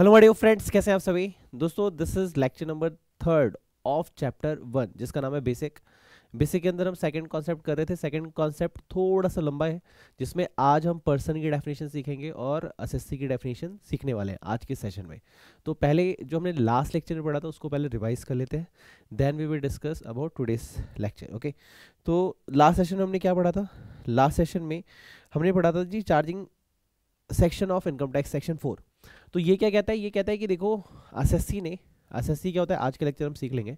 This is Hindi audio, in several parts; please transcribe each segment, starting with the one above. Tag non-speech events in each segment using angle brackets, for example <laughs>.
हेलो माडियो फ्रेंड्स कैसे हैं आप सभी दोस्तों this is lecture number third of chapter one जिसका नाम है बेसिक बेसिक के अंदर हम सेकंड कॉन्सेप्ट कर रहे थे सेकंड कॉन्सेप्ट थोड़ा सा लंबा है जिसमें आज हम पर्सन की डेफिनेशन सीखेंगे और असेस्सी की डेफिनेशन सीखने वाले हैं आज के सेशन में तो पहले जो हमने लास्ट लेक्चर में पढ़ा था उसको पहले रिवाइज कर लेते हैं then we will discuss about today's lecture okay तो लास्ट सेशन में हमने क्या पढ़ा था लास्ट सेशन में हमने पढ़ा था जी charging section of income tax section four तो ये क्या कहता है ये कहता है कि देखो एस ने एस क्या होता है आज के लेक्चर हम सीख लेंगे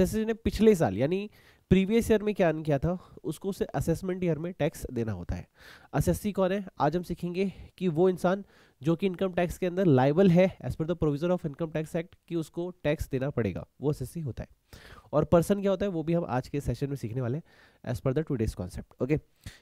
एस ने पिछले साल यानी प्रीवियस ईयर में क्या किया था उसको उसे असेसमेंट ईयर में टैक्स देना होता है असेसी कौन है आज हम सीखेंगे कि वो इंसान जो कि इनकम टैक्स के अंदर लाइबल है as per the provision of income tax act कि उसको टैक्स देना पड़ेगा वो असेसी होता है और पर्सन क्या होता है वो भी हम आज के सेशन में सीखने वाले हैं as per the today's concept okay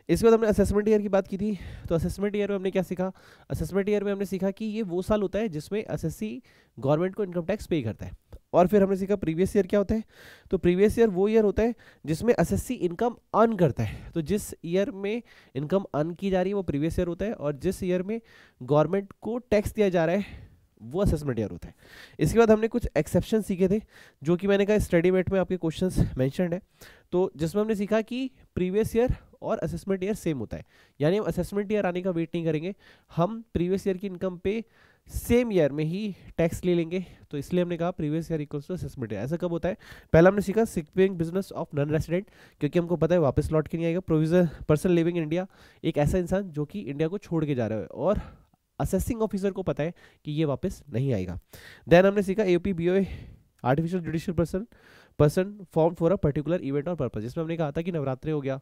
इसके बाद हमने असेसमेंट ईयर की बात की थी तो असेसमेंट ईयर में हमने क्या सीखा असेसमेंट ईयर में हमने सीखा कि ये वो साल होता है जिसमें असेसी गवर्नमेंट को इनकम टैक्स पे करता है और फिर हमने सीखा प्रीवियस ईयर क्या होता है तो प्रीवियस ईयर वो ईयर होता है जिसमें एसएससी इनकम अर्न करता है तो जिस ईयर में इनकम अर्न की जा रही है वो प्रीवियस ईयर होता है और जिस ईयर में गवर्नमेंट को टैक्स दिया जा रहा है वो असेसमेंट ईयर होता है इसके बाद हमने कुछ एक्सेप्शन सीखे थे जो कि मैंने कहा स्टडी मेट में आपके क्वेश्चन मैंशनड है तो जिसमें हमने सीखा कि प्रीवियस ईयर और असेसमेंट ईयर सेम होता है यानी हम असेसमेंट ईयर आने का वेट नहीं करेंगे हम प्रीवियस ईयर की इनकम पे सेम ईयर में ही टैक्स ले लेंगे तो इसलिए हमने कहा previous year equals to assessment ऐसा कब होता है पहला हमने सीखा shipping business of non resident क्योंकि हमको पता है वापस लौट के नहीं आएगा provision person living in India एक ऐसा इंसान जो कि इंडिया को छोड़ के जा रहा है और असेसिंग ऑफिसर को पता है कि ये वापस नहीं आएगा देन हमने सीखा A P B O artificial judicial person person form for a particular event और पर्पज जिसमें हमने कहा था कि नवरात्रि हो गया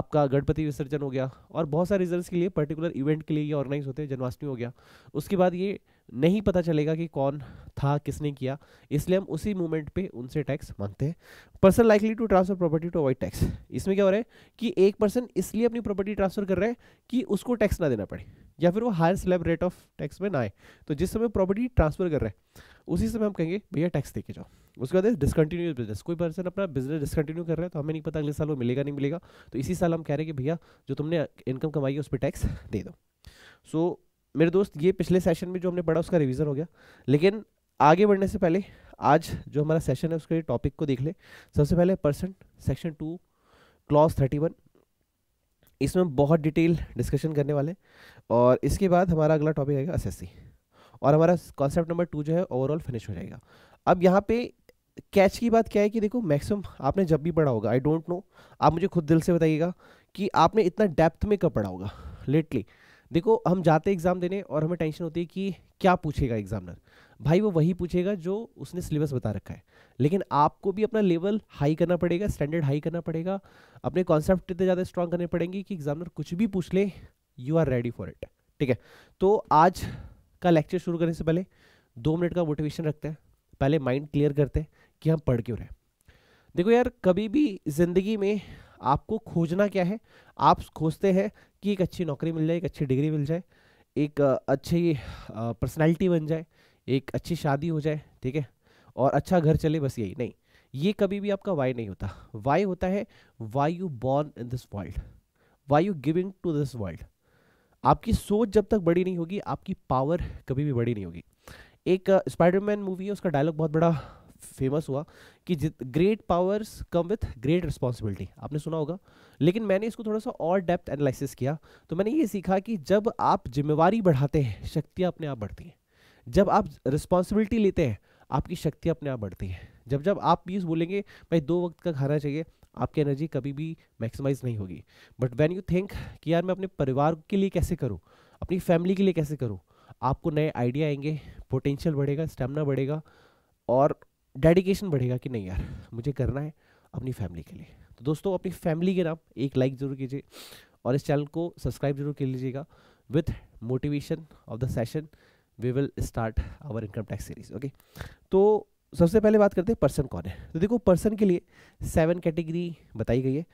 आपका गणपति विसर्जन हो गया और बहुत सारे रिजल्ट के लिए पर्टिकुलर इवेंट के लिए ये ऑर्गेनाइज होते हैं जन्माष्टमी हो गया उसके बाद ये नहीं पता चलेगा कि कौन था किसने किया इसलिए हम उसी मूवमेंट पे उनसे टैक्स मांगते हैं person likely to transfer property to avoid tax इसमें क्या हो रहा है कि एक पर्सन इसलिए अपनी प्रॉपर्टी ट्रांसफर कर रहा है कि उसको टैक्स ना देना पड़े या फिर वो higher slab rate of tax में ना आए तो जिस समय प्रॉपर्टी ट्रांसफर कर रहे हैं उसी समय हम कहेंगे भैया टैक्स देके जाओ उसके बाद डिसकंटिन्यूस बिजनेस कोई पर्सन अपना बिजनेस डिसकंटिन्यू कर रहा है तो हमें नहीं पता अगले साल वो मिलेगा नहीं मिलेगा तो इसी साल हम कह रहे हैं कि भैया जो तुमने इनकम कमाई है उस पर टैक्स दे दो सो so, मेरे दोस्त ये पिछले सेशन में जो हमने पढ़ा उसका रिविज़न हो गया लेकिन आगे बढ़ने से पहले आज जो हमारा सेशन है उसके टॉपिक को देख ले सबसे पहले person section two clause thirty one इसमें बहुत डिटेल डिस्कशन करने वाले और इसके बाद हमारा अगला टॉपिक आएगा असेसी और हमारा कॉन्सेप्ट नंबर टू जो है ओवरऑल फिनिश हो जाएगा अब यहाँ पे कैच की बात क्या है कि देखो मैक्सिमम आपने जब भी पढ़ा होगा आई डोंट नो आप मुझे खुद दिल से बताइएगा कि आपने इतना डेप्थ में कब पढ़ा होगा लेटली देखो हम जाते एग्ज़ाम देने और हमें टेंशन होती है कि क्या पूछेगा एग्जामिनर भाई वो वही पूछेगा जो उसने सिलेबस बता रखा है लेकिन आपको भी अपना लेवल हाई करना पड़ेगा स्टैंडर्ड हाई करना पड़ेगा अपने कॉन्सेप्ट इतने ज़्यादा स्ट्रांग करने पड़ेंगे कि एग्जामिनर कुछ भी पूछ ले you are ready for it ठीक है तो आज का लेक्चर शुरू करने से पहले दो मिनट का मोटिवेशन रखते हैं पहले माइंड क्लियर करते हैं कि हम पढ़ क्यों रहे देखो यार कभी भी ज़िंदगी में आपको खोजना क्या है आप खोजते हैं कि एक अच्छी नौकरी मिल जाए एक अच्छी डिग्री मिल जाए एक अच्छी पर्सनैलिटी बन जाए एक अच्छी शादी हो जाए ठीक है और अच्छा घर चले बस यही नहीं ये कभी भी आपका वाई नहीं होता वाई होता है why you born in this world why you giving to this world आपकी सोच जब तक बड़ी नहीं होगी आपकी पावर कभी भी बड़ी नहीं होगी एक स्पाइडरमैन uh, मूवी है उसका डायलॉग बहुत बड़ा फेमस हुआ कि great powers come with great responsibility आपने सुना होगा लेकिन मैंने इसको थोड़ा सा और डेप्थ एनालिसिस किया तो मैंने ये सीखा कि जब आप जिम्मेवारी बढ़ाते हैं शक्तियाँ अपने आप बढ़ती हैं जब आप रिस्पॉन्सिबिलिटी लेते हैं आपकी शक्ति अपने आप बढ़ती है जब जब आप ये बोलेंगे भाई दो वक्त का खाना चाहिए आपकी एनर्जी कभी भी मैक्सिमाइज नहीं होगी बट वैन यू थिंक कि यार मैं अपने परिवार के लिए कैसे करूँ अपनी फैमिली के लिए कैसे करूँ आपको नए आइडिया आएंगे पोटेंशियल बढ़ेगा स्टेमिना बढ़ेगा और डेडिकेशन बढ़ेगा कि नहीं यार मुझे करना है अपनी फैमिली के लिए तो दोस्तों अपनी फैमिली के नाम एक लाइक ज़रूर कीजिए और इस चैनल को सब्सक्राइब जरूर कर लीजिएगा with motivation of the session we will start our income tax series okay तो सबसे पहले बात करते हैं पर्सन कौन है तो देखो पर्सन के लिए सेवन कैटेगरी बताई गई है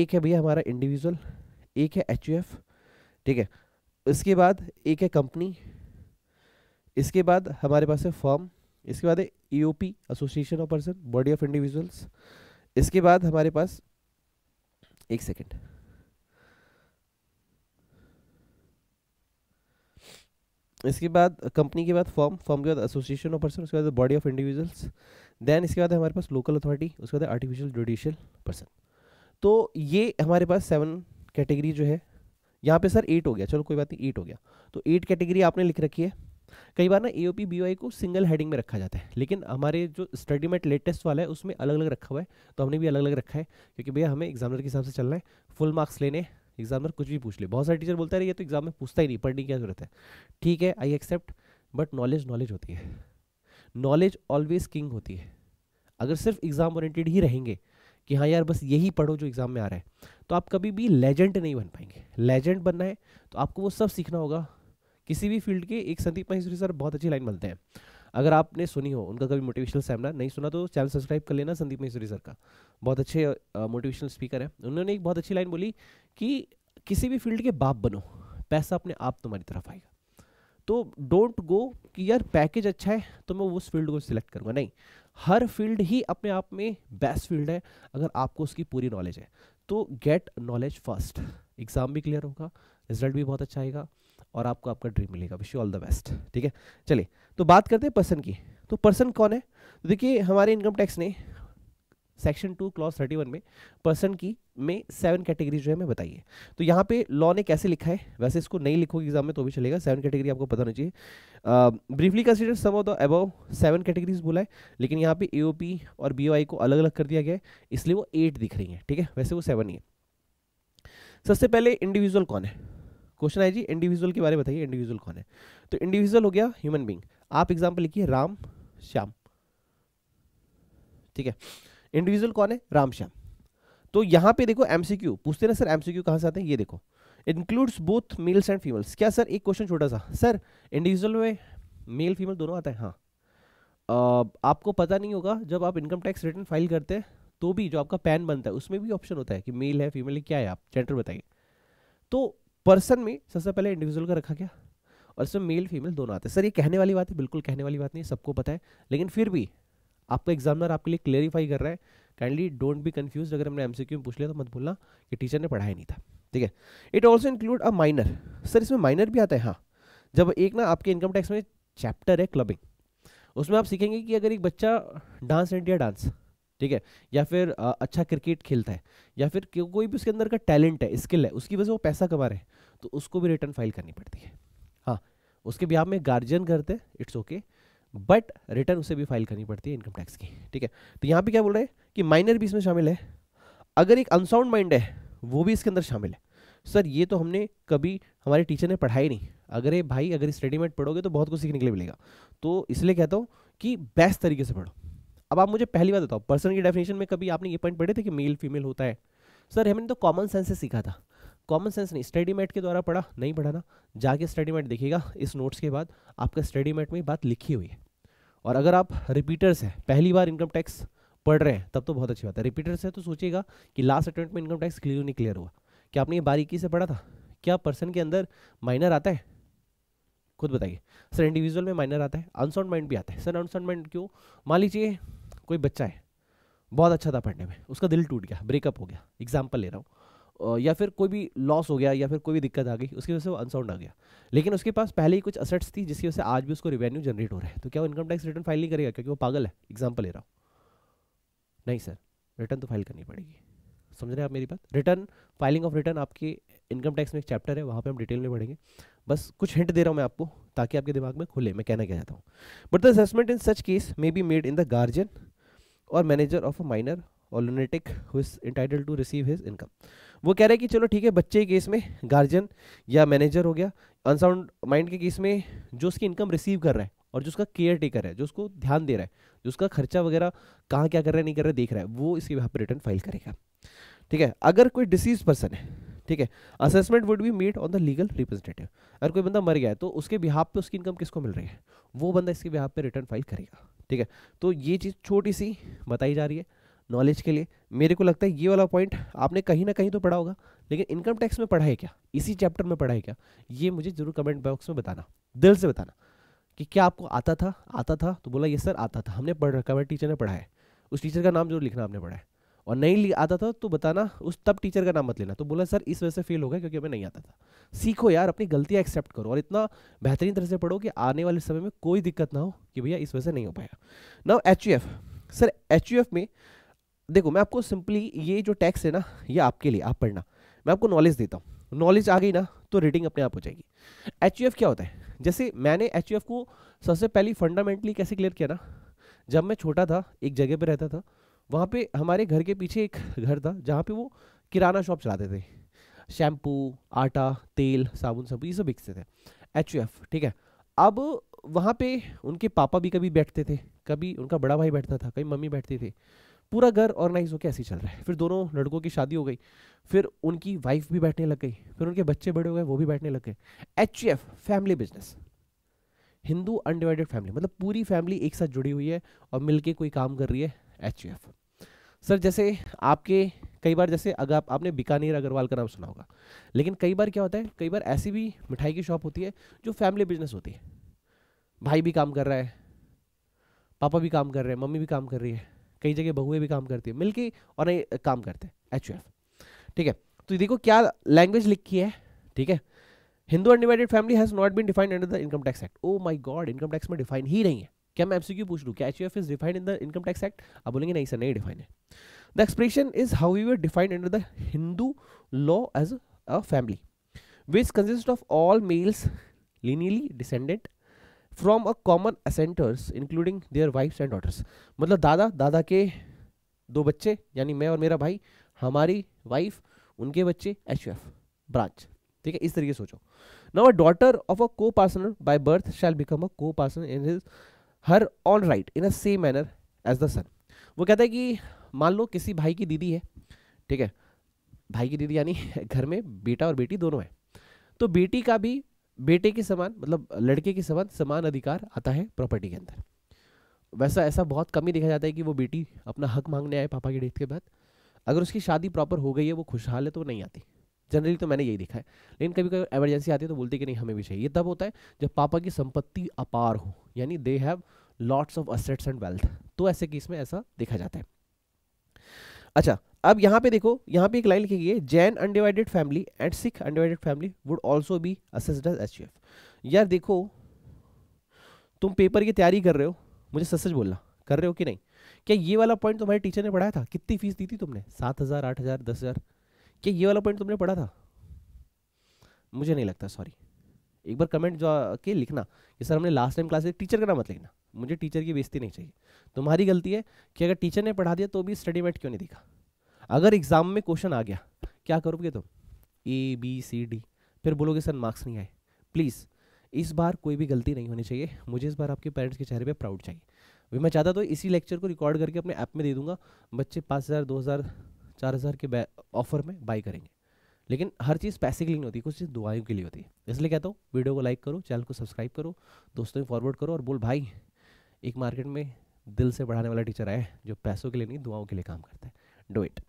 एक है भैया हमारा इंडिविजुअल एक है एच ठीक है इसके बाद एक है कंपनी इसके बाद हमारे पास है फॉर्म इसके बाद है E association of person body of individuals इसके बाद हमारे पास एक सेकेंड इसके बाद कंपनी के बाद फॉर्म फॉर्म के बाद एसोसिएशन ऑफ पर्सन उसके बाद बॉडी ऑफ इंडिविजुअल्स देन इसके बाद हमारे पास लोकल अथॉरिटी उसके बाद आर्टिफिशियल जुडिशियल पर्सन तो ये हमारे पास सेवन कैटेगरी जो है यहाँ पे सर एट हो गया चलो कोई बात नहीं एट हो गया तो एट कैटेगरी आपने लिख रखी है कई बार ना ए ओ पी को सिंगल हेडिंग में रखा जाता है लेकिन हमारे जो स्टडी मेट लेटेस्ट वाला है उसमें अलग अलग रखा हुआ है तो हमने भी अलग अलग रखा है क्योंकि भैया हमें एग्जामिनर के हिसाब से चलना है फुल मार्क्स लेने एग्जामिनर कुछ भी पूछ ले बहुत सारे टीचर बोलते हैं ये तो एग्जाम में पूछता ही नहीं पढ़ने की जरूरत है ठीक है I accept but knowledge knowledge होती है नॉलेज ऑलवेज किंग होती है अगर सिर्फ एग्जाम ओरिएंटेड ही रहेंगे कि हाँ यार बस यही पढ़ो जो एग्ज़ाम में आ रहा है तो आप कभी भी लेजेंड नहीं बन पाएंगे लेजेंड बनना है तो आपको वो सब सीखना होगा किसी भी फील्ड के एक संदीप महेश्वरी सर बहुत अच्छी लाइन बनते हैं अगर आपने सुनी हो उनका कभी मोटिवेशनल सेमिनार नहीं सुना तो चैनल सब्सक्राइब कर लेना संदीप महेश्वरी सर का बहुत अच्छे मोटिवेशनल स्पीकर है उन्होंने एक बहुत अच्छी लाइन बोली कि किसी भी फील्ड के बाप बनो पैसा अपने आप तुम्हारी तरफ आएगा तो डोंट गो कि यार पैकेज अच्छा है तो मैं उस फील्ड को सिलेक्ट करूँगा नहीं हर फील्ड ही अपने आप में बेस्ट फील्ड है अगर आपको उसकी पूरी नॉलेज है तो गेट नॉलेज फर्स्ट एग्जाम भी क्लियर होगा रिजल्ट भी बहुत अच्छा आएगा और आपको आपका ड्रीम मिलेगा wish you all the best ठीक है चलिए तो बात करते हैं पर्सन की तो पर्सन कौन है तो देखिए हमारे इनकम टैक्स ने section two clause thirty one में पर्सन की में सेवन कैटेगरी जो है मैं बताइए तो यहाँ पे लॉ ने कैसे लिखा है वैसे इसको नहीं लिखोगे एग्जाम में तो भी चलेगा सेवन कैटेगरी आपको पता होना चाहिए briefly consider some of the अब सेवन कैटेगरीज बोला है लेकिन यहाँ पे एओपी और बी को अलग अलग कर दिया गया है इसलिए वो एट दिख रही है ठीक है वैसे वो सेवन ही है सबसे पहले इंडिविजुअल कौन है क्वेश्चन है जी इंडिविजुअल के बारे में बताइए इंडिविजुअल कौन है तो इंडिविजुअल हो गया ह्यूमन बींग आप एग्जाम्पल लिखिए राम श्याम ठीक है इंडिविजुअल कौन है रामश्याम तो यहाँ पे देखो एमसीक्यू पूछते ना सर एमसीक्यू कहाँ से आते हैं ये देखो includes both males and females क्या सर एक क्वेश्चन छोटा सा सर इंडिविजुअल में मेल फीमेल दोनों आता है हाँ आपको पता नहीं होगा जब आप इनकम टैक्स रिटर्न फाइल करते हैं तो भी जो आपका पैन बनता है उसमें भी ऑप्शन होता है कि मेल है फीमेल है क्या है आप जेंडर बताइए तो पर्सन में सबसे पहले इंडिविजुअल का रखा गया और इसमें मेल फीमेल दोनों आते हैं सर ये कहने वाली बात है बिल्कुल कहने वाली बात नहीं सबको पता है लेकिन फिर भी आपका एग्जामिनर आपके लिए क्लेरिफाई कर रहा है काइंडली डोंट बी कन्फ्यूज अगर हमने एमसीक्यू में पूछ लिया तो मत बोलना कि टीचर ने पढ़ाया नहीं था ठीक है it also include a minor sir इसमें माइनर भी आता है हाँ जब एक ना आपके इनकम टैक्स में चैप्टर है क्लबिंग उसमें आप सीखेंगे कि अगर एक बच्चा डांस इंडिया डांस ठीक है या फिर आ, अच्छा क्रिकेट खेलता है या फिर कोई भी उसके अंदर का टैलेंट है स्किल है उसकी वजह से वो पैसा कमा रहे हैं तो उसको भी रिटर्न फाइल करनी पड़ती है हाँ उसके भी आप में गार्जियन करते हैं it's okay okay. But return उसे भी फाइल करनी पड़ती है इनकम टैक्स की ठीक है तो यहाँ पे क्या बोल रहे हैं कि माइनर भी इसमें शामिल है अगर एक अनसाउंड माइंड है वो भी इसके अंदर शामिल है सर ये तो हमने कभी हमारे टीचर ने पढ़ाई नहीं अगर ये भाई अगर इस रेडीमेड पढ़ोगे तो बहुत कुछ सीखने के लिए मिलेगा तो इसलिए कहता हूँ कि बेस्ट तरीके से पढ़ो अब आप मुझे पहली बात बताओ पर्सन की डेफिनेशन में कभी आपने ये पॉइंट पढ़े थे कि मेल फीमेल होता है सर हमने तो कॉमन सेंस से सीखा था कॉमन सेंस नहीं स्टडी मेट के द्वारा पढ़ा नहीं पढ़ा ना जाके स्टडी मेट देखिएगा इस नोट्स के बाद आपका स्टडी मेट में बात लिखी हुई है और अगर आप रिपीटर्स हैं पहली बार इनकम टैक्स पढ़ रहे हैं तब तो बहुत अच्छी बात है रिपीटर्स है तो सोचिएगा कि लास्ट अटेम्प्ट में इनकम टैक्स क्लियर नहीं क्लियर हुआ क्या आपने ये बारीकी से पढ़ा था क्या पर्सन के अंदर माइनर आता है खुद बताइए सर इंडिविजुअल में माइनर आता है अनसाउंड माइंड भी आता है सर अनसाउंड माइंड क्यों मान लीजिए कोई बच्चा है बहुत अच्छा था पढ़ने में उसका दिल टूट गया ब्रेकअप हो गया एग्जाम्पल ले रहा हूँ या फिर कोई भी लॉस हो गया या फिर कोई भी दिक्कत आ गई उसकी वजह से वो अनसाउंड आ गया लेकिन उसके पास पहले ही कुछ असेट्स थी जिसकी वजह से आज भी उसको रिवेन्यू जनरेट हो रहा है तो क्या वो इनकम टैक्स रिटर्न फाइल नहीं करेगा क्योंकि वो पागल है एग्जाम्पल ले रहा हूँ नहीं सर रिटर्न तो फाइल करनी पड़ेगी समझ रहे हैं आप मेरी बात रिटर्न फाइलिंग ऑफ रिटर्न आपके इनकम टैक्स में एक चैप्टर है वहाँ पर हम डिटेल में पढ़ेंगे बस कुछ हिंट दे रहा हूँ मैं आपको ताकि आपके दिमाग में खुले मैं कहना क्या चाहता हूँ but the assessment in such case may be made in the guardian और मैनेजर ऑफ अ माइनर और who is entitled to receive his income वो कह रहे हैं कि चलो ठीक है बच्चे के केस में गार्जियन या मैनेजर हो गया अनसाउंड माइंड के केस में जो उसकी इनकम रिसीव कर रहा है और जो उसका केयर टेकर है जो उसको ध्यान दे रहा है जो उसका खर्चा वगैरह कहाँ क्या कर रहा है नहीं कर रहा है देख रहा है वो इसके यहाँ पर रिटर्न फाइल करेगा ठीक है अगर कोई डिसीज पर्सन है ठीक है assessment would be made on the legal representative अगर कोई बंदा मर गया है तो उसके बिहाफ पे उसकी इनकम किसको मिल रही है वो बंदा इसके बिहाफ पे रिटर्न फाइल करेगा ठीक है तो ये चीज़ छोटी सी बताई जा रही है नॉलेज के लिए मेरे को लगता है ये वाला पॉइंट आपने कहीं ना कहीं तो पढ़ा होगा लेकिन इनकम टैक्स में पढ़ा है क्या इसी चैप्टर में पढ़ा है क्या ये मुझे जरूर कमेंट बॉक्स में बताना दिल से बताना कि क्या आपको आता था आता था तो बोला ये सर आता था हमने पढ़ रखा है टीचर ने पढ़ा है उस टीचर का नाम जरूर लिखना आपने पढ़ा है और नहीं आता था तो बताना उस तब टीचर का नाम मत लेना तो बोला सर इस वजह से फेल हो गया क्योंकि हमें नहीं आता था सीखो यार अपनी गलतियाँ एक्सेप्ट करो और इतना बेहतरीन तरह से पढ़ो कि आने वाले समय में कोई दिक्कत ना हो कि भैया इस वजह से नहीं हो पाया ना एच सर एच में देखो मैं आपको सिंपली ये जो टैक्स है ना ये आपके लिए आप पढ़ना मैं आपको नॉलेज देता हूँ नॉलेज आ गई ना तो रीडिंग अपने आप हो जाएगी एच क्या होता है जैसे मैंने एच को सबसे पहले फंडामेंटली कैसे क्लियर किया ना जब मैं छोटा था एक जगह पर रहता था वहाँ पे हमारे घर के पीछे एक घर था जहाँ पे वो किराना शॉप चलाते थे शैम्पू आटा तेल साबुन सब ये सब बिकते थे एच ठीक है अब वहाँ पे उनके पापा भी कभी बैठते थे कभी उनका बड़ा भाई बैठता था कभी मम्मी बैठती थी पूरा घर ऑर्गेनाइज होकर ऐसे ही चल रहा है फिर दोनों लड़कों की शादी हो गई फिर उनकी वाइफ भी बैठने लग गई फिर उनके बच्चे बड़े हो गए वो भी बैठने लग गए H family business Hindu undivided family मतलब पूरी फैमिली एक साथ जुड़ी हुई है और मिलके कोई काम कर रही है एच सर जैसे आपके कई बार जैसे अगर आप, आपने बीकानेर अग्रवाल का नाम सुना होगा लेकिन कई बार क्या होता है कई बार ऐसी भी मिठाई की शॉप होती है जो फैमिली बिजनेस होती है भाई भी काम कर रहा है पापा भी काम कर रहे हैं मम्मी भी काम कर रही है कई जगह बहुए भी काम करती है मिलके और नहीं काम करते हैं एच ठीक है तो देखो क्या लैंग्वेज लिखी है ठीक है Hindu undivided family has not been defined under the income tax act O my God income tax में डिफाइन ही नहीं है क्या मैं एमसीक्यू पूछ लूँ क्या H is defined in the income tax act आप बोलेंगे नहीं सर नहीं डिफाइन है the expression is how you are defined under the Hindu law as a family which consist of all males lineally descendant from a common ancestors including their wives and daughters मतलब दादा दादा के दो बच्चे यानी मैं और मेरा भाई हमारी वाइफ उनके बच्चे एच ब्रांच ठीक है इस तरीके सोचो now a daughter of a coparcener by birth shall become a coparcener in his her own right in a same manner as the son वो कहता है कि मान लो किसी भाई की दीदी है ठीक है भाई की दीदी यानी <laughs> घर में बेटा और बेटी दोनों है तो बेटी का भी बेटे के समान मतलब लड़के के समान समान अधिकार आता है प्रॉपर्टी के अंदर वैसा ऐसा बहुत कम ही देखा जाता है कि वो बेटी अपना हक मांगने आए पापा की डेथ के बाद अगर उसकी शादी प्रॉपर हो गई है वो खुशहाल है तो नहीं आती जनरली तो मैंने यही देखा है लेकिन कभी कभी एमरजेंसी आती है तो बोलते कि नहीं हमें भी चाहिए ये तब होता है जब पापा की संपत्ति अपार हो यानी they have lots of assets and wealth तो ऐसे केस में ऐसा देखा जाता है अच्छा अब यहाँ पे देखो यहाँ पे एक लाइन लिखी गई है Jain undivided family and Sikh undivided family would also be assessed as H यार देखो तुम पेपर की तैयारी कर रहे हो मुझे सच सच बोलना कर रहे हो कि नहीं क्या ये वाला पॉइंट तुम्हारे टीचर ने पढ़ाया था कितनी फीस दी थी तुमने सात हज़ार आठ हज़ार दस हज़ार क्या ये वाला पॉइंट तुमने पढ़ा था मुझे नहीं लगता सॉरी एक बार कमेंट जो के लिखना कि सर हमने लास्ट टाइम क्लास टीचर का नाम मत लिखना मुझे टीचर की बेजती नहीं चाहिए तुम्हारी गलती है कि अगर टीचर ने पढ़ा दिया तो भी स्टडी मेट क्यों नहीं दिखा अगर एग्जाम में क्वेश्चन आ गया क्या करोगे तुम ए बी सी डी फिर बोलोगे सर मार्क्स नहीं आए प्लीज़ इस बार कोई भी गलती नहीं होनी चाहिए मुझे इस बार आपके पेरेंट्स के चेहरे पे प्राउड चाहिए अभी मैं चाहता तो इसी लेक्चर को रिकॉर्ड करके अपने ऐप में दे दूंगा बच्चे पाँच हज़ार दो हज़ार चार हज़ार के ऑफर में बाई करेंगे लेकिन हर चीज़ पैसे के लिए नहीं होती कुछ चीज़ दुआओं के लिए होती है इसलिए कहता हूँ वीडियो को लाइक करो चैनल को सब्सक्राइब करो दोस्तों में फॉरवर्ड करो और बोल भाई एक मार्केट में दिल से बढ़ाने वाला टीचर आए जो पैसों के लिए नहीं दुआओं के लिए काम करता है डो इट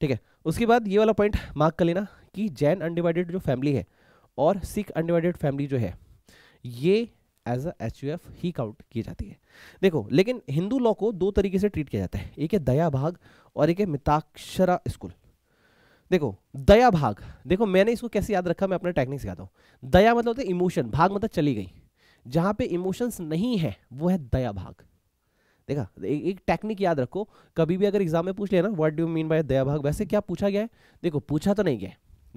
ठीक है उसके बाद ये वाला पॉइंट मार्क कर लेना कि जैन अनडिवाइडेड जो फैमिली है और सिख अनडिवाइडेड फैमिली जो है ये एज अ एच ही काउंट की जाती है देखो लेकिन हिंदू लॉ को दो तरीके से ट्रीट किया जाता है एक है दया भाग और एक है मिताक्षरा स्कूल देखो दया भाग देखो मैंने इसको कैसे याद रखा मैं अपने टेक्निक सिखाता हूँ दया मतलब होता है इमोशन भाग मतलब चली गई जहाँ पे इमोशंस नहीं है वो है दया भाग देखा एक, एक टेक्निक याद रखो कभी भी अगर एग्जाम में पूछ लिया ना what do mean by Dayabhaga वैसे क्या पूछा गया है देखो पूछा तो नहीं गया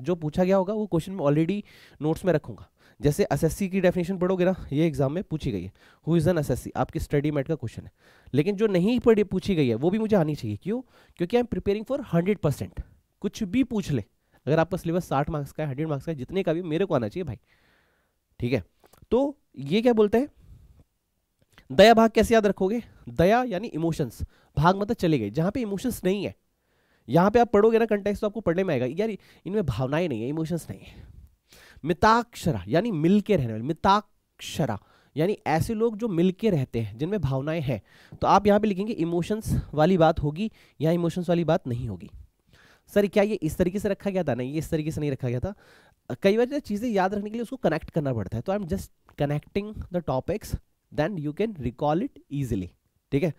जो पूछा गया होगा वो क्वेश्चन में ऑलरेडी नोट्स में रखूंगा जैसे एस की डेफिनेशन पढ़ोगे ना ये एग्जाम में पूछी गई है हु इज़ एन एस आपकी स्टडी मेट का क्वेश्चन है लेकिन जो नहीं पढ़ी पूछी गई है वो भी मुझे आनी चाहिए क्यों क्योंकि I am preparing for hundred percent कुछ भी पूछ ले अगर आपका सिलेबस साठ मार्क्स का है हंड्रेड मार्क्स का है जितने का भी मेरे को आना चाहिए भाई ठीक है तो ये क्या बोलते हैं दया भाग कैसे याद रखोगे दया यानी इमोशंस भाग मतलब चले गए जहां पे इमोशंस नहीं है यहां पे आप पढ़ोगे ना कंटेक्स तो आपको पढ़ने में आएगा यार इनमें भावनाएं नहीं है इमोशंस नहीं है मिताक्षरा यानी मिलके रहने वाले मिताक्षरा यानी ऐसे लोग जो मिलके रहते हैं जिनमें भावनाएं हैं तो आप यहाँ पे लिखेंगे इमोशंस वाली बात होगी या इमोशंस वाली बात नहीं होगी सर क्या ये इस तरीके से रखा गया था नहीं ये इस तरीके से नहीं रखा गया था कई बार चीज़ें याद रखने के लिए उसको कनेक्ट करना पड़ता है तो I am just connecting the topics then you can recall it easily ठीक है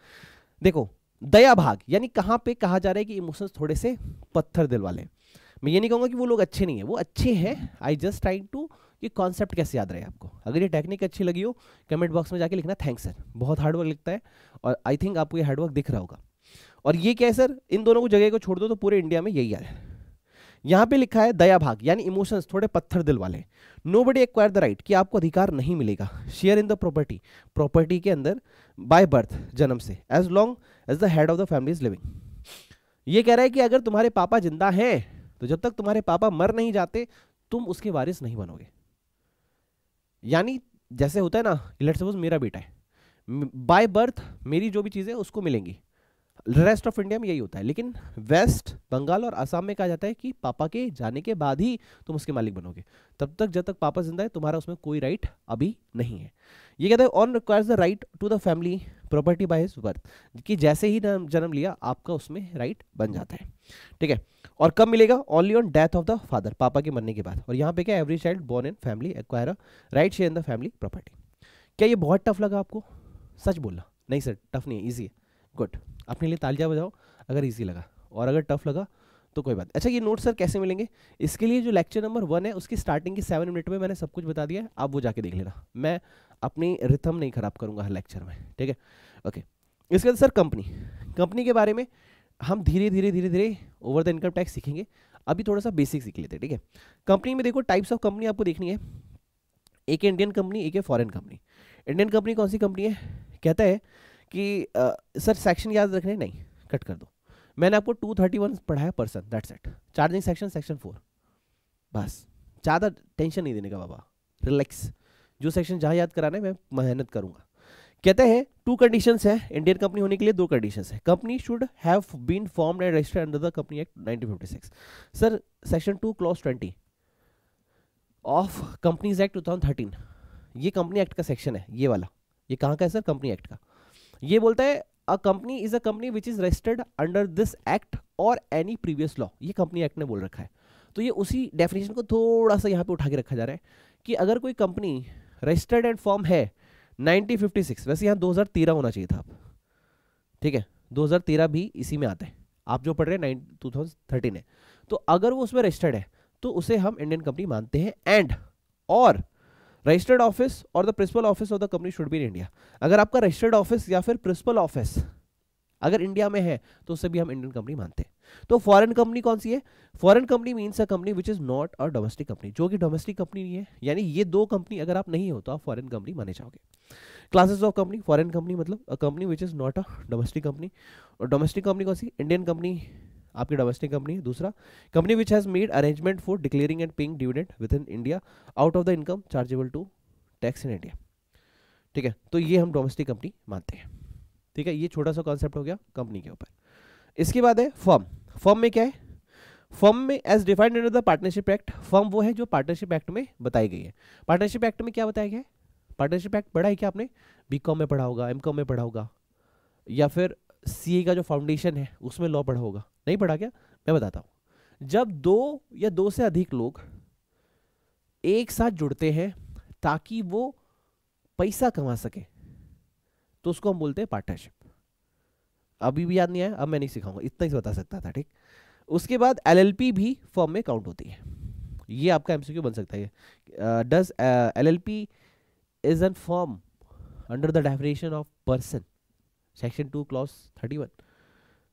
देखो दया भाग यानी कहां पे कहा जा रहा है कि इमोशंस थोड़े से पत्थर दिल वाले मैं ये नहीं कहूंगा कि वो लोग अच्छे नहीं है वो अच्छे हैं आई जस्ट ट्राइंग टू ये कॉन्सेप्ट कैसे याद रहे आपको अगर ये टेक्निक अच्छी लगी हो कमेंट बॉक्स में जाके लिखना थैंक्स सर बहुत हार्डवर्क लिखता है और आई थिंक आपको ये हार्डवर्क दिख रहा होगा और ये क्या है सर इन दोनों को जगह को छोड़ दो तो पूरे इंडिया में यही आ रहा है यहां पे लिखा है दया भाग यानी इमोशंस थोड़े पत्थर दिल वाले nobody acquire the right कि आपको अधिकार नहीं मिलेगा share in the property property के अंदर बाय बर्थ जन्म से as long as the head of the family is living ये कह रहा है कि अगर तुम्हारे पापा जिंदा हैं तो जब तक तुम्हारे पापा मर नहीं जाते तुम उसके वारिस नहीं बनोगे यानी जैसे होता है ना लेट सपोज मेरा बेटा है बाय बर्थ मेरी जो भी चीज़ें उसको मिलेंगी रेस्ट ऑफ इंडिया में यही होता है लेकिन वेस्ट बंगाल और आसाम में कहा जाता है कि पापा के जाने के बाद ही तुम उसके मालिक बनोगे तब तक जब तक पापा जिंदा है तुम्हारा उसमें कोई राइट अभी नहीं है ये कहता है on requires the right to the family property by his birth कि जैसे ही जन्म लिया आपका उसमें राइट बन जाता है ठीक है और कब मिलेगा only on death of the father पापा के मरने के बाद और यहाँ पे क्या every child born in family acquire right share in the family property क्या ये बहुत टफ लगा आपको सच बोलना नहीं सर टफ नहीं है ईजी है गुड अपने लिए तालियां बजाओ अगर ईजी लगा और अगर टफ लगा तो कोई बात अच्छा ये नोट सर कैसे मिलेंगे इसके लिए जो लेक्चर नंबर वन है उसकी स्टार्टिंग की सेवन मिनट में मैंने सब कुछ बता दिया आप वो जाके देख लेना मैं अपनी रिथम नहीं खराब करूंगा हर लेक्चर में ठीक है ओके इसके बाद सर कंपनी कंपनी के बारे में हम धीरे धीरे धीरे धीरे ओवर द इनकम टैक्स सीखेंगे अभी थोड़ा सा बेसिक सीख लेते हैं ठीक है कंपनी में देखो टाइप्स ऑफ कंपनी आपको देखनी है एक इंडियन कंपनी एक है फॉरेन कंपनी इंडियन कंपनी कौन सी कंपनी है कहता है कि आ, सर सेक्शन याद रखने नहीं कट कर दो मैंने आपको 231 पढ़ाया person that's it charging section section four बस ज़्यादा टेंशन नहीं देने का बाबा रिलैक्स जो सेक्शन जहाँ याद कराना है मैं मेहनत करूँगा कहते हैं टू कंडीशंस है इंडियन कंपनी होने के लिए दो कंडीशंस है company should have been form and registered under the company act 1956 sir section two clause 20 of companies act 2013 ये कंपनी एक्ट का सेक्शन है ये वाला ये कहाँ का है सर कंपनी एक्ट का ये बोलता है a company is a company which is registered under this act और एनी प्रीवियस लॉ ये कंपनी एक्ट ने बोल रखा है तो ये उसी डेफिनेशन को थोड़ा सा यहाँ पे उठा के रखा जा रहा है कि अगर कोई कंपनी रजिस्टर्ड एंड फॉर्म है 1956 वैसे यहाँ 2013 होना चाहिए था आप ठीक है 2013 भी इसी में आता है आप जो पढ़ रहे हैं टू थाउजेंड है तो अगर वो उसमें रजिस्टर्ड है तो उसे हम इंडियन कंपनी मानते हैं एंड और रजिस्टर्ड ऑफिस और the principal office of the company should be in India अगर आपका रजिस्टर्ड ऑफिस या फिर प्रिंसिपल ऑफिस अगर इंडिया में है तो उसे भी हम इंडियन कंपनी मानते हैं तो फॉरेन कंपनी कौन सी है foreign company means a company which is not a domestic company जो कि डोमेस्टिक कंपनी नहीं है यानी ये दो कंपनी अगर आप नहीं हो तो आप फॉरेन कंपनी माने जाओगे classes of company foreign company मतलब a company which is not a domestic company और डोमेस्टिक कंपनी कौन सी इंडियन कंपनी आपकी डोमेस्टिक कंपनी है दूसरा company which has made arrangement for declaring and paying dividend within India out of the income chargeable to tax in India ठीक है तो ये हम डोमेस्टिक कंपनी मानते हैं ठीक है ये छोटा सा कॉन्सेप्ट हो गया कंपनी के ऊपर इसके बाद है फर्म फर्म में क्या है फर्म में as defined under the partnership act firm वो है जो पार्टनरशिप एक्ट में बताई गई है पार्टनरशिप एक्ट में क्या बताया गया है पार्टनरशिप एक्ट पढ़ा है क्या आपने बीकॉम में पढ़ा होगा एमकॉम में पढ़ा होगा या फिर सीए का जो फाउंडेशन है उसमें लॉ पढ़ा होगा नहीं पढ़ा क्या मैं बताता हूं जब दो या दो से अधिक लोग एक साथ जुड़ते हैं ताकि वो पैसा कमा सके तो उसको हम बोलते हैं पार्टनरशिप अभी भी याद नहीं आया अब मैं नहीं सिखाऊंगा इतना ही बता सकता था ठीक उसके बाद एलएलपी भी फॉर्म में काउंट होती है ये आपका एमसीक्यू बन सकता है does LLP is an form under the definition of person section two clause thirty one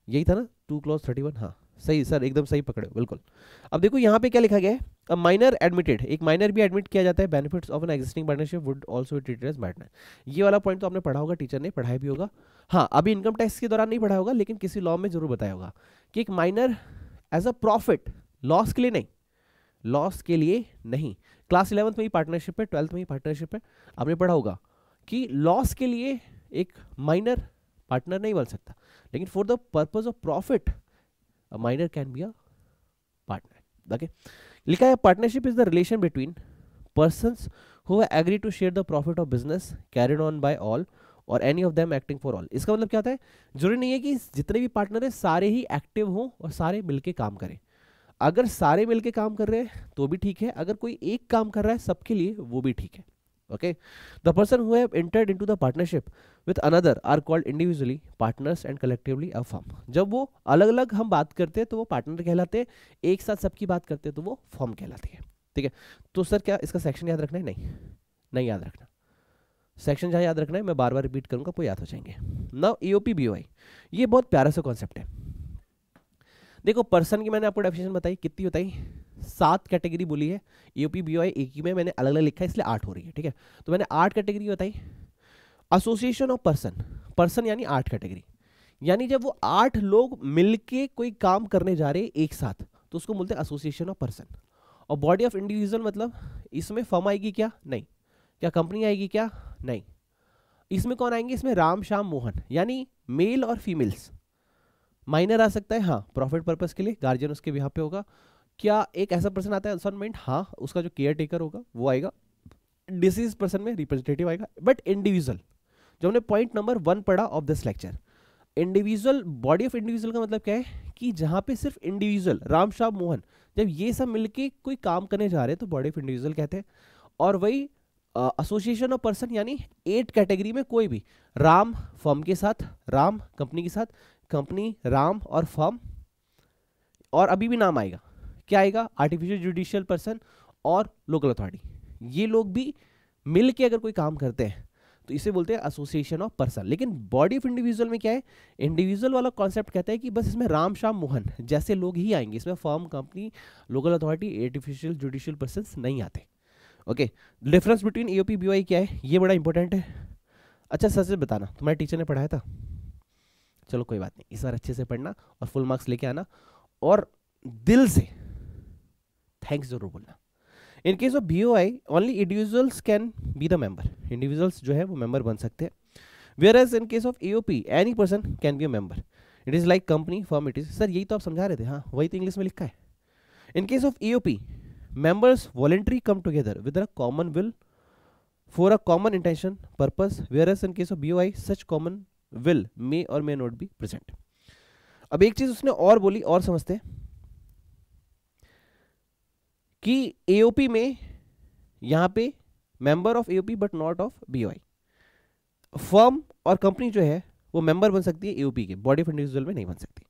यही था ना टू क्लॉज थर्टी वन हाँ सही सर एकदम सही पकड़े बिल्कुल अब देखो यहाँ पे क्या लिखा गया है माइनर एडमिटेड एक माइनर भी एडमिट किया जाता है benefits of an existing partnership would also treated as ये वाला पॉइंट तो आपने पढ़ा होगा टीचर ने पढ़ाया भी होगा हाँ अभी इनकम टैक्स के दौरान नहीं पढ़ा होगा लेकिन किसी लॉ में जरूर बताया होगा कि एक minor as a profit loss के लिए नहीं लॉस के लिए नहीं क्लास इलेवंथ में ही पार्टनरशिप है ट्वेल्थ में ही पार्टनरशिप है आपने पढ़ा होगा कि लॉस के लिए एक माइनर पार्टनर नहीं बन सकता लेकिन for the purpose of profit minor can be a partner okay लिखा है partnership is the relation between person who agree to share the profit of business carried on by all और any of them acting for all इसका मतलब क्या होता है जरूरी नहीं है कि जितने भी पार्टनर है सारे ही एक्टिव हों और सारे मिलकर काम करें अगर सारे मिलकर काम कर रहे हैं तो भी ठीक है अगर कोई एक काम कर रहा है सबके लिए वो भी ठीक है okay the person who have entered into the partnership with another are called individually partners and collectively a firm जब वो अलग अलग हम बात करते हैं तो वो पार्टनर कहलाते एक साथ सबकी बात करते हैं तो वो फॉर्म कहलाती है ठीक है तो सर क्या इसका सेक्शन याद रखना है नहीं नहीं याद रखना सेक्शन जहाँ याद रखना है मैं बार बार रिपीट करूंगा कोई याद हो जाएंगे now E O P B O I ये बहुत प्यारा सा कॉन्सेप्ट है देखो पर्सन की मैंने आपको डेफिनेशन बताई कितनी बताई सात कैटेगरी बोली है ए पी बी वाई एक ही में मैंने अलग अलग लिखा है इसलिए आठ हो रही है ठीक है तो मैंने आठ कैटेगरी बताई एसोसिएशन ऑफ पर्सन पर्सन यानी आठ कैटेगरी यानी जब वो आठ लोग मिलके कोई काम करने जा रहे एक साथ तो उसको बोलते हैं एसोसिएशन ऑफ पर्सन और बॉडी ऑफ इंडिविजुअल मतलब इसमें फर्म आएगी क्या नहीं क्या कंपनी आएगी क्या नहीं इसमें कौन आएंगे इसमें राम श्याम मोहन यानी मेल और फीमेल्स माइनर आ सकता है हाँ प्रॉफिट पर्पज के लिए गार्जियन उसके यहाँ पे होगा क्या एक ऐसा पर्सन आता है असाइनमेंट हाँ उसका जो केयर टेकर होगा वो आएगा डिसीज पर्सन में रिप्रेजेंटेटिव आएगा बट इंडिविजुअल जो हमने पॉइंट नंबर वन पढ़ा of this lecture individual body of individual का मतलब क्या है कि जहाँ पे सिर्फ इंडिविजुअल राम शाह मोहन जब ये सब मिलके कोई काम करने जा रहे हैं तो बॉडी ऑफ इंडिविजुअल कहते हैं और वही एसोसिएशन ऑफ पर्सन यानी एट कैटेगरी में कोई भी राम फर्म के साथ राम कंपनी के साथ कंपनी राम और फर्म और अभी भी नाम आएगा क्या आएगा आर्टिफिशियल जुडिशियल पर्सन और लोकल अथॉरिटी ये लोग भी मिल के अगर कोई काम करते हैं तो इसे बोलते हैं एसोसिएशन ऑफ पर्सन लेकिन बॉडी ऑफ इंडिविजुअल में क्या है इंडिविजुअल वाला कॉन्सेप्ट कहता है कि बस इसमें राम श्याम मोहन जैसे लोग ही आएंगे इसमें firm company local authority artificial judicial person नहीं आते okay difference between A O P बी क्या है ये बड़ा इंपॉर्टेंट है अच्छा सर से बताना तुम्हारे टीचर ने पढ़ाया था चलो कोई बात नहीं इस बार अच्छे से पढ़ना और फुल मार्क्स लेके आना और दिल से थैंक्स जरूर बोलना in case of B O I only individuals can be the member individuals जो है वो मेंबर बन सकते हैं where as in case of A O P any person can be a member it is like company form it is sir यही तो आप समझा रहे थे हाँ वही तो इंग्लिश में लिखा है in case of A O P members voluntary come together with a common will for a common intention purpose where as in case of B O I such common will may और मे नॉट बी प्रेजेंट अब एक चीज उसने और बोली और समझते हैं कि एओपी में यहां पे member of AOP but not of BOI firm और कंपनी जो है वो मेंबर बन सकती है एओपी के बॉडी ऑफ इंडिविजुअल में नहीं बन सकती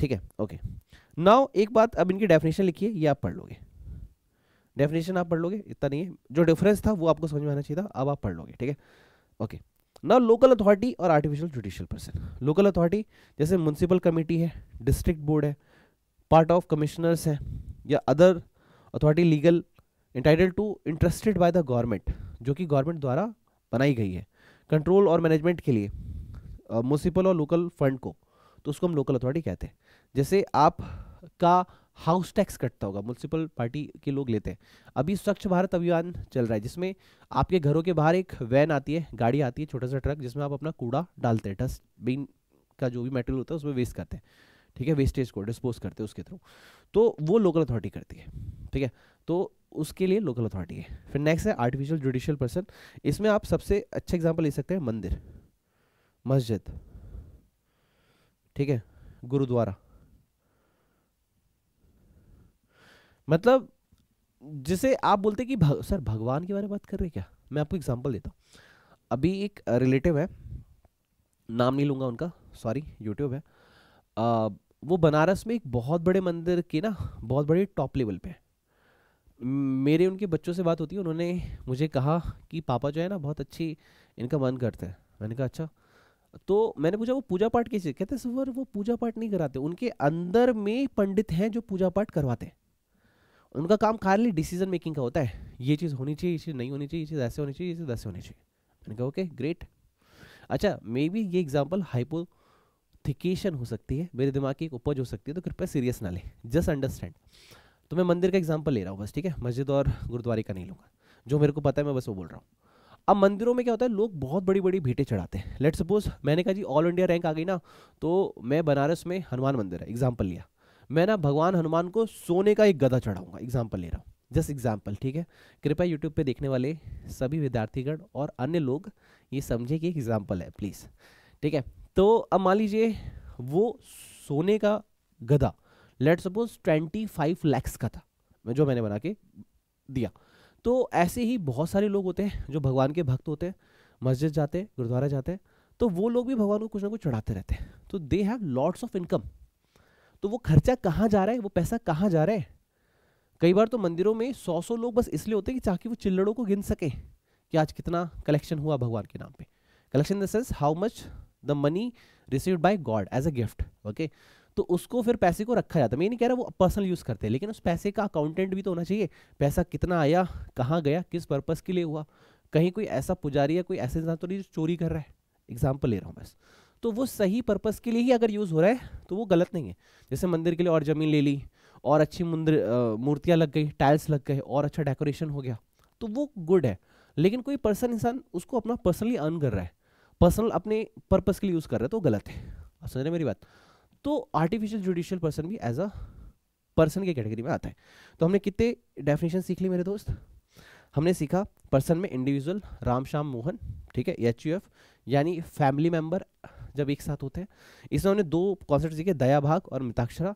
ठीक है ओके नाउ एक बात अब इनकी डेफिनेशन लिखिए ये आप पढ़ लोगे डेफिनेशन आप पढ़ लोगे इतना नहीं है जो डिफरेंस था वो आपको समझ में आना चाहिए था अब आप पढ़ लोगे ठीक है ओके नाउ लोकल अथॉरिटी और artificial judicial person local authority जैसे म्यूनसिपल कमेटी है डिस्ट्रिक्ट बोर्ड है पार्ट ऑफ कमिश्नर्स है या other authority legal entitle to interested by the government जो कि गवर्नमेंट द्वारा बनाई गई है कंट्रोल और मैनेजमेंट के लिए म्यूनसिपल और लोकल फंड को तो उसको हम लोकल अथॉरिटी कहते हैं जैसे आप का हाउस टैक्स कटता होगा म्यूनसिपल पार्टी के लोग लेते हैं अभी स्वच्छ भारत अभियान चल रहा है जिसमें आपके घरों के बाहर एक वैन आती है गाड़ी आती है छोटा सा ट्रक जिसमें आप अपना कूड़ा डालते हैं डस्टबिन का जो भी मेटेरियल होता है उसमें वेस्ट करते हैं ठीक है वेस्टेज को डिस्पोज करते हैं उसके थ्रू तो वो लोकल अथॉरिटी करती है ठीक है तो उसके लिए लोकल अथॉरिटी है फिर नेक्स्ट है आर्टिफिशियल जुडिशियल पर्सन इसमें आप सबसे अच्छा एग्जाम्पल ले सकते हैं मंदिर मस्जिद ठीक है गुरुद्वारा मतलब जिसे आप बोलते कि भग, सर भगवान के बारे में बात कर रहे क्या मैं आपको एग्जांपल देता हूँ अभी एक रिलेटिव है नाम नहीं लूँगा उनका सॉरी यूट्यूब है आ, वो बनारस में एक बहुत बड़े मंदिर के ना बहुत बड़े टॉप लेवल पे है मेरे उनके बच्चों से बात होती है उन्होंने मुझे कहा कि पापा जो है ना बहुत अच्छी इनका मन करता है मैंने कहा अच्छा तो मैंने पूछा वो पूजा पाठ कैसे कहते सर वो पूजा पाठ नहीं कराते उनके अंदर में पंडित हैं जो पूजा पाठ करवाते हैं उनका काम खाली डिसीजन मेकिंग का होता है ये चीज़ होनी चाहिए ये चीज़ नहीं होनी चाहिए ये चीज़ ऐसे होनी चाहिए ये चीज़ ऐसे होनी चाहिए मैंने कहा ओके ग्रेट अच्छा मे बी ये एग्जाम्पल हाइपो थिकेशन हो सकती है मेरे दिमाग की एक उपज हो सकती है तो कृपया सीरियस ना ले जस्ट अंडरस्टैंड तो मैं मंदिर का एग्जाम्पल ले रहा हूँ बस ठीक है मस्जिद और गुरुद्वारे का नहीं लूँगा जो मेरे को पता है मैं बस वो बोल रहा हूँ अब मंदिरों में क्या होता है लोग बहुत बड़ी बड़ी भेंटें चढ़ाते हैं लेट सपोज मैंने कहा जी ऑल इंडिया रैंक आ गई ना तो मैं बनारस में हनुमान मंदिर है एग्जाम्पल लिया मैं ना भगवान हनुमान को सोने का एक गधा चढ़ाऊंगा एग्जाम्पल ले रहा हूँ जस्ट एग्जाम्पल ठीक है कृपया यूट्यूब पे देखने वाले सभी विद्यार्थीगण और अन्य लोग ये समझें कि एग्जाम्पल है प्लीज़ ठीक है तो अब मान लीजिए वो सोने का गधा let suppose twenty five lakhs का था जो मैंने बना के दिया तो ऐसे ही बहुत सारे लोग होते हैं जो भगवान के भक्त होते हैं मस्जिद जाते हैं गुरुद्वारा जाते हैं तो वो लोग भी भगवान को कुछ ना कुछ चढ़ाते रहते हैं तो they have lots of income तो वो खर्चा कहाँ जा रहा है वो पैसा कहाँ जा रहा है कई बार तो मंदिरों में सौ सौ लोग बस इसलिए होते हैं कि ताकि वो चिल्लड़ों को गिन सके कि आज कितना कलेक्शन हुआ भगवान के नाम पे collection in the sense how much the money received by god as a gift okay तो उसको फिर पैसे को रखा जाता है मैं नहीं कह रहा वो पर्सनल यूज़ करते हैं लेकिन उस पैसे का अकाउंटेंट भी तो होना चाहिए पैसा कितना आया कहाँ गया किस पर्पज़ के लिए हुआ कहीं कोई ऐसा पुजारी या कोई ऐसे इंसान तो नहीं जो चोरी कर रहा है एग्जाम्पल ले रहा हूँ बस तो वो सही पर्पज़ के लिए ही अगर यूज़ हो रहा है तो वो गलत नहीं है जैसे मंदिर के लिए और ज़मीन ले ली और अच्छी मुंदिर मूर्तियाँ लग गई टाइल्स लग गए और अच्छा डेकोरेशन हो गया तो वो गुड है लेकिन कोई पर्सन इंसान उसको अपना पर्सनली अर्न कर रहा है पर्सनल अपने पर्पज के लिए यूज़ कर रहे हैं तो गलत है आप समझ रहे मेरी बात तो आर्टिफिशियल जुडिशियल पर्सन भी एज अ पर्सन के कैटेगरी में आता है तो हमने कितने डेफिनेशन सीख ली मेरे दोस्त हमने सीखा पर्सन में इंडिविजुअल राम श्याम मोहन ठीक है एच यू एफ यानी फैमिली मेंबर जब एक साथ होते हैं इसमें हमने दो कॉन्सेप्ट सीखे दया भाग और मिताक्षरा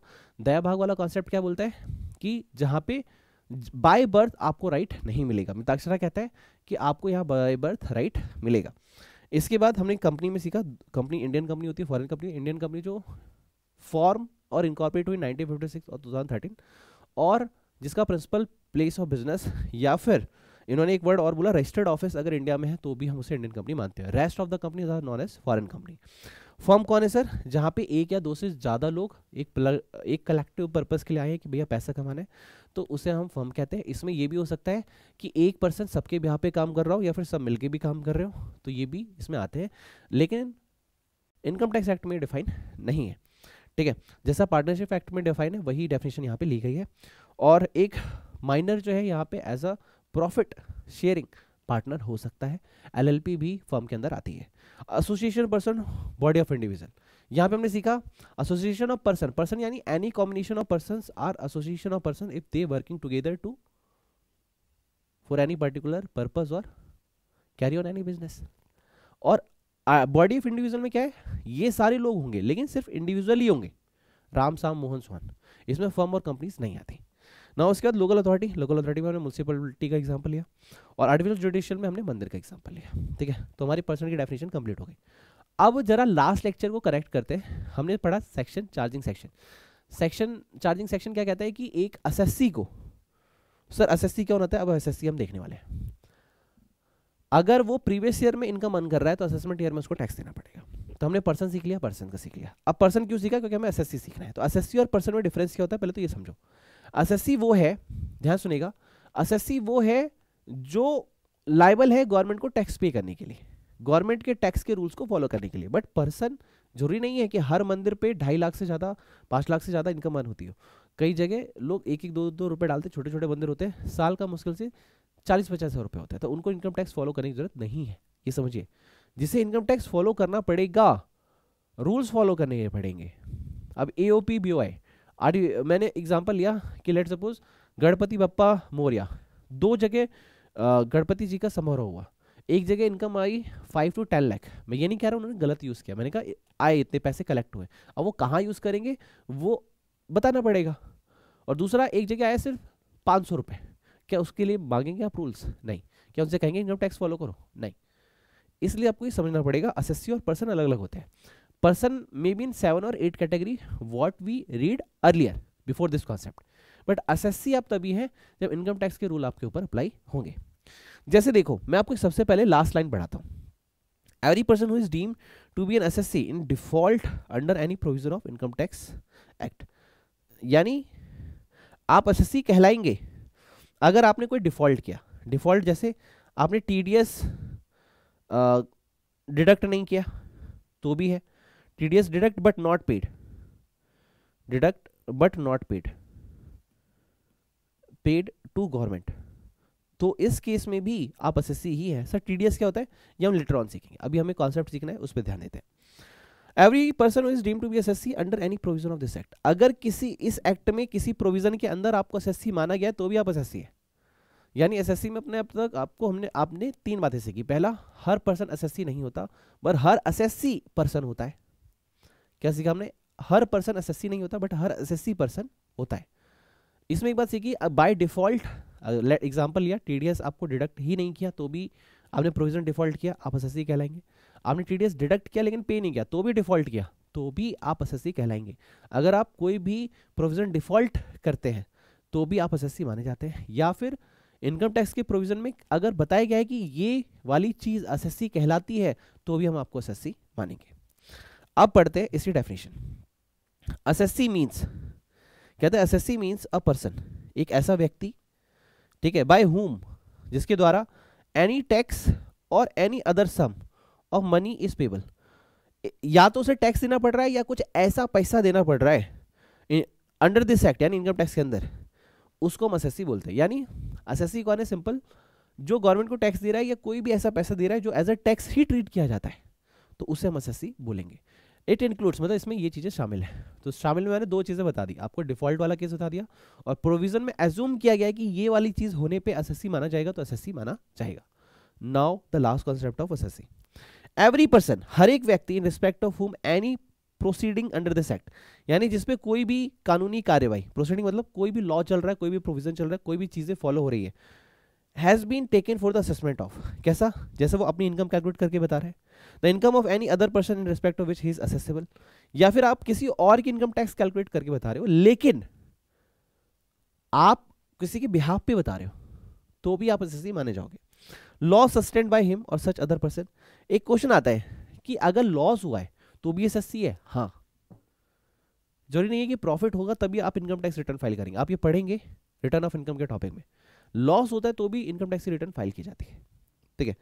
दया भाग वाला कॉन्सेप्ट क्या बोलता है कि जहाँ पे बाय बर्थ आपको राइट नहीं मिलेगा मिताक्षरा कहता है कि आपको यहाँ बाय बर्थ राइट मिलेगा इसके बाद हमने कंपनी में सीखा कंपनी इंडियन कंपनी होती है फॉरेन कंपनी इंडियन कंपनी जो फॉर्म और इनकॉर्पोरेट हुई 1956 और 2013 और जिसका प्रिंसिपल प्लेस ऑफ बिजनेस या फिर इन्होंने एक वर्ड और बोला रजिस्टर्ड ऑफिस अगर इंडिया में है तो भी हम उसे इंडियन कंपनी मानते हैं rest of the company known as foreign company form कौन है सर जहाँ पे एक या दो से ज़्यादा लोग एक प्लग एक कलेक्टिव पर्पज़ के लिए आए हैं कि भैया पैसा कमाना है तो उसे हम फॉर्म कहते हैं इसमें ये भी हो सकता है कि एक पर्सन सबके यहाँ पे काम कर रहा हो या फिर सब मिलके भी काम कर रहे हो तो ये भी इसमें आते हैं लेकिन इनकम टैक्स एक्ट में डिफाइन नहीं है ठीक है जैसा पार्टनरशिप एक्ट में डिफाइन है वही डेफिनेशन यहाँ पे ली गई है और एक माइनर जो है यहाँ पे as a profit sharing partner हो सकता है एलएलपी भी फर्म के अंदर आती है association person body of individual यहाँ पे हमने सीखा एसोसिएशन ऑफ पर्सन पर्सन यानी any combination of person or association of person if they working together to for any particular purpose और कैरी ऑन एनी बिजनेस और बॉडी ऑफ इंडिविजुअल में क्या है ये सारे लोग होंगे लेकिन सिर्फ इंडिविजुअल ही होंगे राम साम मोहन सोहन इसमें फर्म और कंपनीज नहीं आती ना उसके बाद लोकल अथॉरिटी लोकल अथॉरिटी में हमने म्यूनसिपलिटी का एग्जाम्पल लिया और आर्टिफिशियल जुडिशियल में हमने मंदिर का एग्जाम्पल लिया ठीक है तो हमारी पर्सन की डेफिनेशन कंप्लीट हो गई अब जरा लास्ट लेक्चर को करेक्ट करते हैं हमने पढ़ा section charging section section charging section क्या कहता है कि एक एसएससी को सर एसएससी क्या होता है अब एसएससी हम देखने वाले हैं अगर वो प्रीवियस ईयर में इनका मन कर रहा है तो असेसमेंट ईयर में उसको टैक्स देना पड़ेगा तो हमने पर्सन सीख लिया पर्सन का सीख लिया अब पर्सन क्यों सीखा क्योंकि हमें एसएससी सीखना है तो एसएससी और पर्सन में डिफरेंस क्या होता है पहले तो ये समझो असेसी वो है ध्यान सुनेगा असेसी वो है जो लाइबल है गवर्नमेंट को टैक्स पे करने के लिए गवर्नमेंट के टैक्स के रूल्स को फॉलो करने के लिए बट पर्सन जरूरी नहीं है कि हर मंदिर पे ढाई लाख से ज़्यादा पांच लाख से ज़्यादा इनकम अर्न होती हो कई जगह लोग एक एक दो दो रुपए डालते छोटे छोटे मंदिर होते हैं साल का मुश्किल से चालीस पचास हज़ार रुपये होता है तो उनको इनकम टैक्स फॉलो करने की जरूरत नहीं है ये समझिए जिसे इनकम टैक्स फॉलो करना पड़ेगा रूल्स फॉलो करने पड़ेंगे अब A O P B O I you मैंने एग्जाम्पल लिया कि लेट सपोज गणपति बप्पा मोरिया दो जगह गणपति जी का समारोह हुआ एक जगह इनकम आई फाइव टू टेन लैख मैं ये नहीं कह रहा उन्होंने गलत यूज़ किया मैंने कहा आए इतने पैसे कलेक्ट हुए अब वो कहाँ यूज़ करेंगे वो बताना पड़ेगा और दूसरा एक जगह आया सिर्फ पाँच सौ रुपये क्या उसके लिए मांगेंगे आप रूल्स नहीं क्या उनसे कहेंगे इनकम टैक्स फॉलो करो नहीं इसलिए आपको ये समझना पड़ेगा असेसी और पर्सन अलग अलग होते हैं person may be in 7 or 8 category what we read earlier before this concept but assessee आप तभी हैं जब इनकम टैक्स के रूल आपके ऊपर अप्लाई होंगे जैसे देखो मैं आपको सबसे पहले लास्ट लाइन पढ़ाता हूँ every person who is deemed to be an SSC in default under any provision of income tax act यानी आप SSC कहलाएंगे अगर आपने कोई डिफॉल्ट किया डिफॉल्ट जैसे आपने टी डी एस डिडक्ट नहीं किया तो भी है D S deduct but not paid deduct but not paid to government तो इस केस में भी आप एस ही है सर टीडीएस क्या होता है ये हम लिटर ऑन सीखेंगे अभी हमें कॉन्सेप्ट सीखना है उस पर ध्यान देते हैं every person is deem to be assessee under any provision of this act अगर किसी इस एक्ट में किसी प्रोविजन के अंदर आपको एस माना गया तो भी आप एस है यानी एस में अपने अब तक आपको हमने आपने तीन बातें सीखी पहला हर पर्सन एस नहीं होता पर हर एस पर्सन होता है क्या सीखा हमने हर पर्सन एस नहीं होता बट हर एस पर्सन होता है इसमें एक बात सीखी बाय डिफॉल्ट एग्जाम्पल लिया टी आपको डिडक्ट ही नहीं किया तो भी आपने प्रोविजन डिफॉल्ट किया आप एस कहलाएंगे आपने टी डिडक्ट किया लेकिन पे नहीं किया तो भी डिफॉल्ट किया तो भी आप एस कहलाएंगे अगर आप कोई भी प्रोविजन डिफॉल्ट करते हैं तो भी आप एस माने जाते हैं या फिर इनकम टैक्स के प्रोविजन में अगर बताया गया है कि ये वाली चीज़ एस कहलाती है तो भी हम आपको एस मानेंगे अब पढ़ते हैं इसकी डेफिनेशन असेसी मीन्स कहते हैं असेसी मीन्स अ पर्सन एक ऐसा व्यक्ति ठीक है बाय होम जिसके द्वारा एनी टैक्स और any other sum of money is payable या तो उसे टैक्स देना पड़ रहा है या कुछ ऐसा पैसा देना पड़ रहा है अंडर दिस एक्ट यानी इनकम टैक्स के अंदर उसको हम असेसी बोलते हैं यानी असेसी कौन है सिंपल जो गवर्नमेंट को टैक्स दे रहा है या कोई भी ऐसा पैसा दे रहा है जो एज अ टैक्स ही ट्रीट किया जाता है तो उसे हम असेसी बोलेंगे इट इंक्लूड्स मतलब इसमें ये चीज़ें शामिल है तो शामिल में मैंने दो चीज़ें बता दी आपको डिफॉल्ट वाला केस बता दिया और प्रोविजन में एज्यूम किया गया कि ये वाली चीज़ होने पे एसएससी माना जाएगा तो एसएससी माना जाएगा now the last concept of assessee every person हर एक व्यक्ति in respect of whom any proceeding under this act यानी जिसपे कोई भी कानूनी कार्यवाही प्रोसीडिंग मतलब कोई भी लॉ चल रहा है कोई भी प्रोविजन चल रहा है कोई भी चीज़ें फॉलो हो रही है has been taken for the assessment of कैसा जैसे वो अपनी इनकम कैलकुलेट करके बता रहे हैं the income of any other person in respect of which he is assessable या फिर आप किसी और की इनकम टैक्स कैलकुलेट करके बता रहे हो लेकिन आप किसी के बिहाफ पे बता रहे हो तो भी आप असेसिबल माने जाओगे लॉस सस्टेंड बाय हिम और सच अदर पर्सन एक क्वेश्चन आता है कि अगर लॉस हुआ है तो भी एसएससी है हाँ जरूरी नहीं है कि प्रॉफिट होगा तभी आप इनकम टैक्स रिटर्न फाइल करेंगे आप ये पढ़ेंगे रिटर्न ऑफ इनकम के टॉपिक में लॉस होता है तो भी इनकम टैक्स रिटर्न फाइल की जाती है ठीक है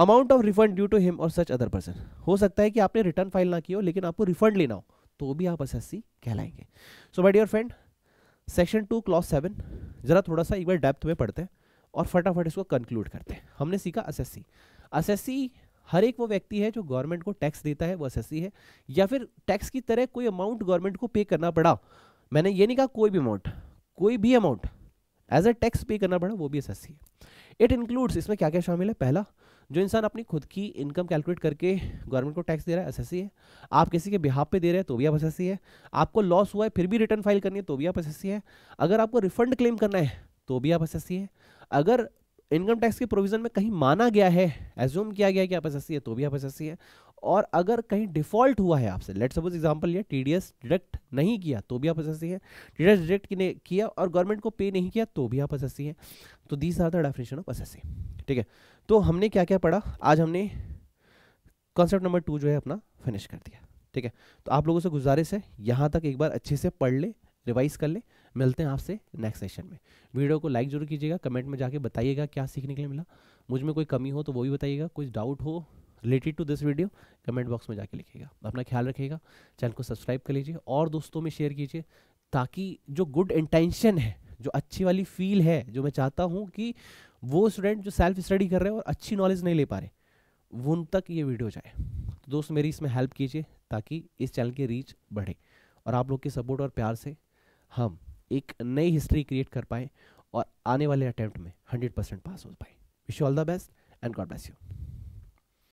amount of refund due to him और सच अदर पर्सन हो सकता है कि आपने रिटर्न फाइल ना की हो लेकिन आपको रिफंड लेना हो तो भी आप एस कहलाएंगे so my dear friend section two clause seven ज़रा थोड़ा सा एक बार डेप्थ में पढ़ते हैं और फटाफट इसको कंक्लूड करते हैं हमने सीखा एस एस हर एक वो व्यक्ति है जो गवर्नमेंट को टैक्स देता है वो एस है या फिर टैक्स की तरह कोई अमाउंट गवर्नमेंट को पे करना पड़ा मैंने ये नहीं कहा कोई भी अमाउंट कोई भी अमाउंट एज अ टैक्स पे करना पड़ा वो भी एस है इट इंक्लूड्स इसमें क्या क्या शामिल है पहला जो इंसान अपनी खुद की इनकम कैलकुलेट करके गवर्नमेंट को टैक्स दे रहा है एसएससी है आप किसी के बिहाफ पे दे रहे हैं तो भी आप एसएससी है आपको लॉस हुआ है फिर भी रिटर्न फाइल करनी है तो भी आप एसएससी है अगर आपको रिफंड क्लेम करना है तो भी आप एसएससी है अगर इनकम टैक्स के प्रोविजन में कहीं माना गया है एज्यूम किया गया कि आप एसएससी है तो भी आप एसएससी है और अगर कहीं डिफॉल्ट हुआ है आपसे लेट सपोज एग्जाम्पल ये एस डिडक्ट नहीं किया तो भी आप एसएससी है एस डिडक्ट किया और गवर्नमेंट को पे नहीं किया तो भी आप एसएससी है तो these are the definition of assessee ठीक है तो हमने क्या क्या पढ़ा आज हमने कॉन्सेप्ट नंबर टू जो है अपना फिनिश कर दिया ठीक है तो आप लोगों से गुजारिश है यहाँ तक एक बार अच्छे से पढ़ ले रिवाइज कर ले मिलते हैं आपसे नेक्स्ट सेशन में वीडियो को लाइक जरूर कीजिएगा कमेंट में जाके बताइएगा क्या सीखने के लिए मिला मुझ में कोई कमी हो तो वो भी बताइएगा कुछ डाउट हो related to this video comment box में जाके लिखिएगा अपना ख्याल रखिएगा चैनल को सब्सक्राइब कर लीजिए और दोस्तों में शेयर कीजिए ताकि जो गुड इंटेंशन है जो अच्छी वाली फील है जो मैं चाहता हूँ कि वो स्टूडेंट जो सेल्फ स्टडी कर रहे हैं और अच्छी नॉलेज नहीं ले पा रहे उन तक ये वीडियो जाए तो दोस्त मेरी इसमें हेल्प कीजिए ताकि इस चैनल की रीच बढ़े और आप लोग के सपोर्ट और प्यार से हम एक नई हिस्ट्री क्रिएट कर पाएँ और आने वाले अटैम्प्ट में हंड्रेड परसेंट पास हो पाए wish you all the best and god bless you